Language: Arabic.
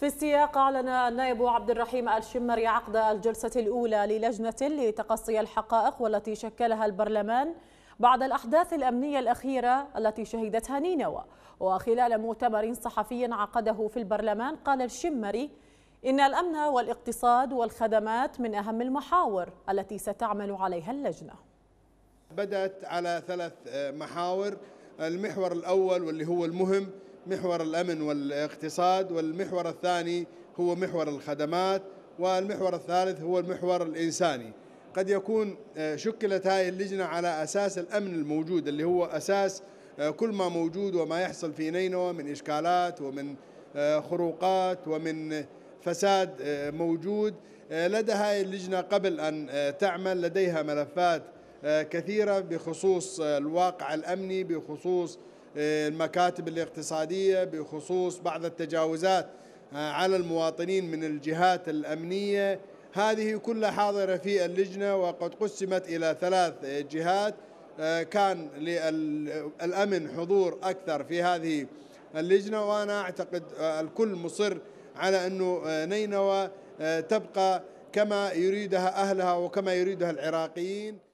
في السياق أعلن النائب عبد الرحيم الشمري عقد الجلسة الأولى للجنة لتقصي الحقائق والتي شكلها البرلمان بعد الأحداث الأمنية الأخيرة التي شهدتها نينوى وخلال مؤتمر صحفي عقده في البرلمان قال الشمري إن الأمن والاقتصاد والخدمات من أهم المحاور التي ستعمل عليها اللجنة بدأت على ثلاث محاور المحور الأول واللي هو المهم محور الأمن والاقتصاد والمحور الثاني هو محور الخدمات والمحور الثالث هو المحور الإنساني قد يكون آه، شكلت هذه اللجنة على أساس الأمن الموجود اللي هو أساس آه، كل ما موجود وما يحصل في نينوى من إشكالات ومن آه، خروقات ومن فساد موجود لدى هذه اللجنة قبل أن تعمل لديها ملفات كثيرة بخصوص الواقع الأمني بخصوص آه، المكاتب الاقتصادية بخصوص بعض التجاوزات آه، على المواطنين من الجهات الأمنية هذه كلها حاضرة في اللجنة وقد قسمت إلى ثلاث جهات آه، كان للأمن حضور أكثر في هذه اللجنة وأنا أعتقد الكل مصر على أنه نينوى تبقى كما يريدها أهلها وكما يريدها العراقيين